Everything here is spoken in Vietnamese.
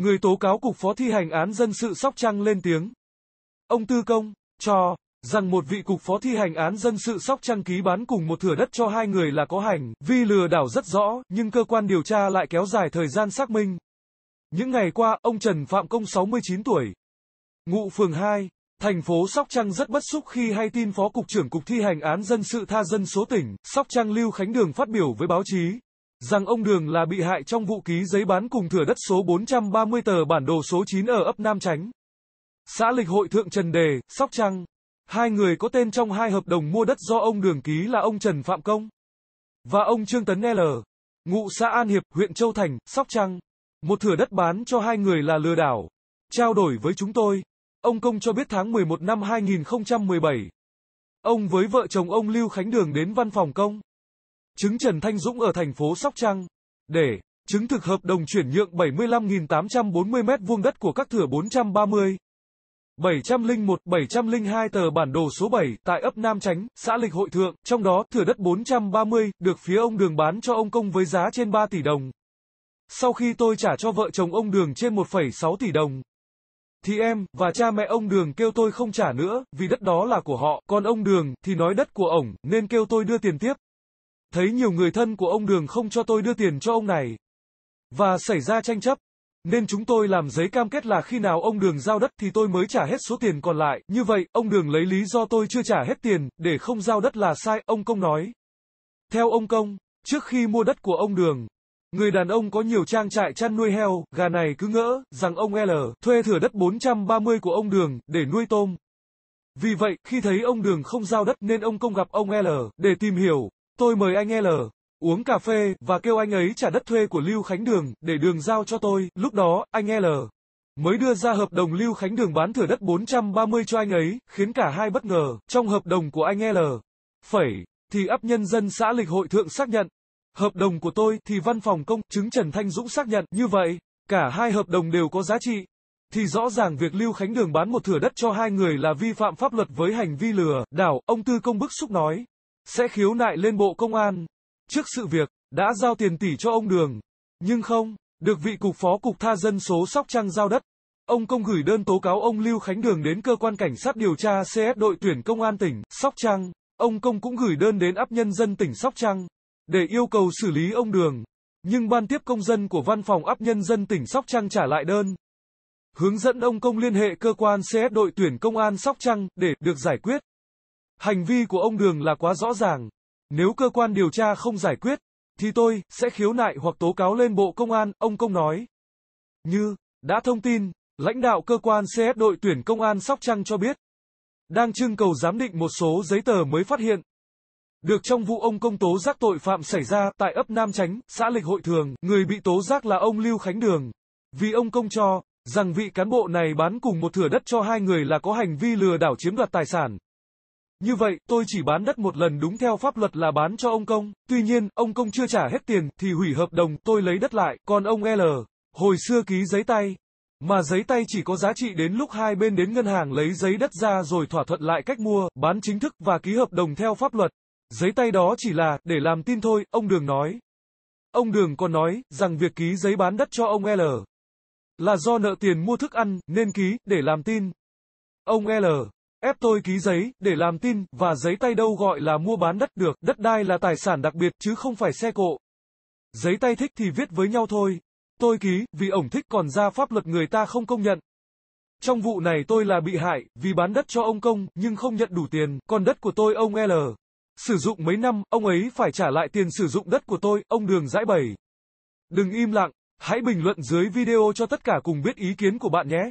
Người tố cáo Cục Phó Thi hành án dân sự Sóc Trăng lên tiếng. Ông Tư Công, cho, rằng một vị Cục Phó Thi hành án dân sự Sóc Trăng ký bán cùng một thửa đất cho hai người là có hành vi lừa đảo rất rõ, nhưng cơ quan điều tra lại kéo dài thời gian xác minh. Những ngày qua, ông Trần Phạm Công 69 tuổi, ngụ phường 2, Thành phố Sóc Trăng rất bất xúc khi hay tin Phó Cục trưởng Cục thi hành án dân sự tha dân số tỉnh, Sóc Trăng Lưu Khánh Đường phát biểu với báo chí, rằng ông Đường là bị hại trong vụ ký giấy bán cùng thửa đất số 430 tờ bản đồ số 9 ở ấp Nam Chánh, xã Lịch Hội Thượng Trần Đề, Sóc Trăng. Hai người có tên trong hai hợp đồng mua đất do ông Đường ký là ông Trần Phạm Công và ông Trương Tấn L, ngụ xã An Hiệp, huyện Châu Thành, Sóc Trăng. Một thửa đất bán cho hai người là lừa đảo. Trao đổi với chúng tôi, ông Công cho biết tháng 11 năm 2017, ông với vợ chồng ông Lưu Khánh Đường đến văn phòng công chứng Trần Thanh Dũng ở thành phố Sóc Trăng. Để chứng thực hợp đồng chuyển nhượng 75.840 m2 đất của các thửa 430, 701, 702 tờ bản đồ số 7 tại ấp Nam Chánh, xã Lịch Hội Thượng, trong đó thửa đất 430 được phía ông Đường bán cho ông Công với giá trên 3 tỷ đồng. Sau khi tôi trả cho vợ chồng ông Đường trên 1,6 tỷ đồng, thì em và cha mẹ ông Đường kêu tôi không trả nữa, vì đất đó là của họ, còn ông Đường thì nói đất của ổng nên kêu tôi đưa tiền tiếp thấy nhiều người thân của ông Đường không cho tôi đưa tiền cho ông này. Và xảy ra tranh chấp. Nên chúng tôi làm giấy cam kết là khi nào ông Đường giao đất thì tôi mới trả hết số tiền còn lại. Như vậy, ông Đường lấy lý do tôi chưa trả hết tiền, để không giao đất là sai, ông Công nói. Theo ông Công, trước khi mua đất của ông Đường, người đàn ông có nhiều trang trại chăn nuôi heo, gà này cứ ngỡ rằng ông L thuê thửa đất 430 của ông Đường để nuôi tôm. Vì vậy, khi thấy ông Đường không giao đất nên ông Công gặp ông L để tìm hiểu, Tôi mời anh L uống cà phê và kêu anh ấy trả đất thuê của Lưu Khánh Đường để đường giao cho tôi. Lúc đó, anh L mới đưa ra hợp đồng Lưu Khánh Đường bán thửa đất 430 cho anh ấy, khiến cả hai bất ngờ. Trong hợp đồng của anh L, phẩy, thì ấp nhân dân xã Lịch Hội Thượng xác nhận. Hợp đồng của tôi thì văn phòng công chứng Trần Thanh Dũng xác nhận như vậy. Cả hai hợp đồng đều có giá trị. Thì rõ ràng việc Lưu Khánh Đường bán một thửa đất cho hai người là vi phạm pháp luật với hành vi lừa, đảo, ông Tư Công Bức Xúc nói sẽ khiếu nại lên Bộ Công an. Trước sự việc, đã giao tiền tỷ cho ông Đường. Nhưng không, được vị cục phó cục tha dân số Sóc Trăng giao đất. Ông Công gửi đơn tố cáo ông Lưu Khánh Đường đến cơ quan cảnh sát điều tra CS đội tuyển công an tỉnh Sóc Trăng. Ông Công cũng gửi đơn đến áp nhân dân tỉnh Sóc Trăng để yêu cầu xử lý ông Đường. Nhưng ban tiếp công dân của văn phòng áp nhân dân tỉnh Sóc Trăng trả lại đơn. Hướng dẫn ông Công liên hệ cơ quan CS đội tuyển công an Sóc Trăng để được giải quyết. Hành vi của ông Đường là quá rõ ràng. Nếu cơ quan điều tra không giải quyết, thì tôi sẽ khiếu nại hoặc tố cáo lên Bộ Công an, ông Công nói. Như đã thông tin, lãnh đạo cơ quan CS đội tuyển công an Sóc Trăng cho biết, đang trưng cầu giám định một số giấy tờ mới phát hiện. Được trong vụ ông công tố giác tội phạm xảy ra tại ấp Nam Chánh, xã Lịch Hội Thường, người bị tố giác là ông Lưu Khánh Đường. Vì ông công cho rằng vị cán bộ này bán cùng một thửa đất cho hai người là có hành vi lừa đảo chiếm đoạt tài sản. Như vậy, tôi chỉ bán đất một lần đúng theo pháp luật là bán cho ông công. Tuy nhiên, ông công chưa trả hết tiền, thì hủy hợp đồng, tôi lấy đất lại, còn ông L. Hồi xưa ký giấy tay. Mà giấy tay chỉ có giá trị đến lúc hai bên đến ngân hàng lấy giấy đất ra rồi thỏa thuận lại cách mua, bán chính thức và ký hợp đồng theo pháp luật. Giấy tay đó chỉ là, để làm tin thôi, ông Đường nói. Ông Đường còn nói, rằng việc ký giấy bán đất cho ông L. Là do nợ tiền mua thức ăn, nên ký, để làm tin. Ông L ép tôi ký giấy, để làm tin, và giấy tay đâu gọi là mua bán đất được, đất đai là tài sản đặc biệt chứ không phải xe cộ. Giấy tay thích thì viết với nhau thôi. Tôi ký, vì ổng thích còn ra pháp luật người ta không công nhận. Trong vụ này tôi là bị hại, vì bán đất cho ông công, nhưng không nhận đủ tiền, còn đất của tôi ông L. Sử dụng mấy năm, ông ấy phải trả lại tiền sử dụng đất của tôi, ông đường dãi bày. Đừng im lặng, hãy bình luận dưới video cho tất cả cùng biết ý kiến của bạn nhé.